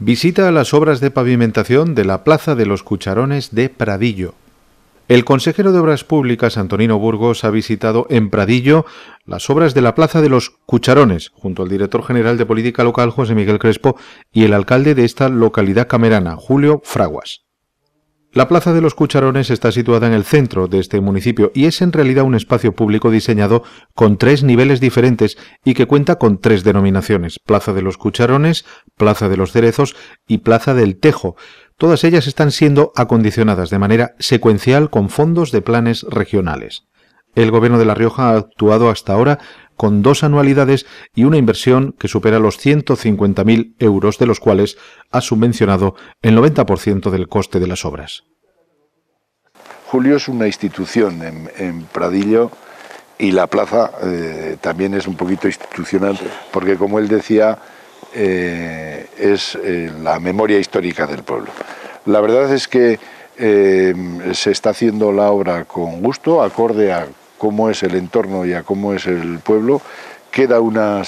visita las obras de pavimentación de la Plaza de los Cucharones de Pradillo. El consejero de Obras Públicas, Antonino Burgos, ha visitado en Pradillo las obras de la Plaza de los Cucharones, junto al director general de Política Local, José Miguel Crespo, y el alcalde de esta localidad camerana, Julio Fraguas. La Plaza de los Cucharones está situada en el centro de este municipio y es en realidad un espacio público diseñado con tres niveles diferentes y que cuenta con tres denominaciones, Plaza de los Cucharones, Plaza de los Cerezos y Plaza del Tejo. Todas ellas están siendo acondicionadas de manera secuencial con fondos de planes regionales. El Gobierno de La Rioja ha actuado hasta ahora con dos anualidades y una inversión que supera los 150.000 euros, de los cuales ha subvencionado el 90% del coste de las obras. Julio es una institución en, Pradillo y la plaza eh, también es un poquito institucional, porque como él decía, eh, es eh, la memoria histórica del pueblo. La verdad es que se está haciendo la obra con gusto, acorde a cómo es el entorno y a cómo es el pueblo. Queda una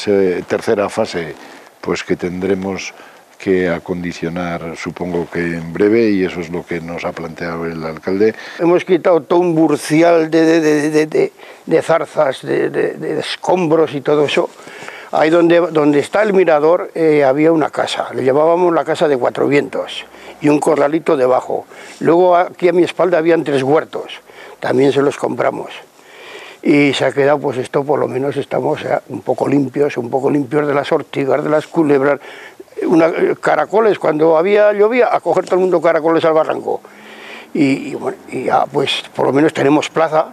tercera fase, pues que tendremos que acondicionar, supongo que en breve, y eso es lo que nos ha planteado el alcalde. Hemos quitado todo un burcial de, de, de, de zarzas, de, escombros y todo eso. Ahí donde, donde está el mirador eh, había una casa, le llamábamos la casa de cuatro vientos y un corralito debajo. Luego aquí a mi espalda habían tres huertos, también se los compramos y se ha quedado pues esto por lo menos estamos eh, un poco limpios, un poco limpios de las ortigas, de las culebras, eh, caracoles cuando había llovía, a coger todo el mundo caracoles al barranco. Y, bueno, ya pues por lo menos tenemos plaza.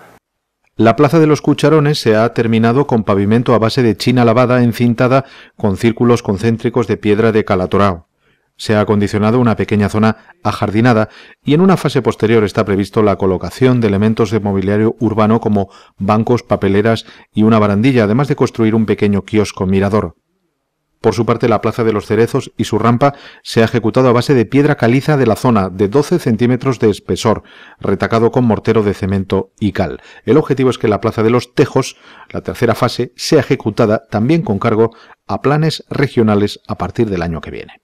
La plaza de los cucharones se ha terminado con pavimento a base de china lavada encintada con círculos concéntricos de piedra de calatorao. Se ha acondicionado una pequeña zona ajardinada y en una fase posterior está previsto la colocación de elementos de mobiliario urbano como bancos, papeleras y una barandilla, además de construir un pequeño kiosco mirador. Por su parte, la Plaza de los Cerezos y su rampa se ha ejecutado a base de piedra caliza de la zona de 12 centímetros de espesor, retacado con mortero de cemento y cal. El objetivo es que la Plaza de los Tejos, la tercera fase, sea ejecutada también con cargo a planes regionales a partir del año que viene.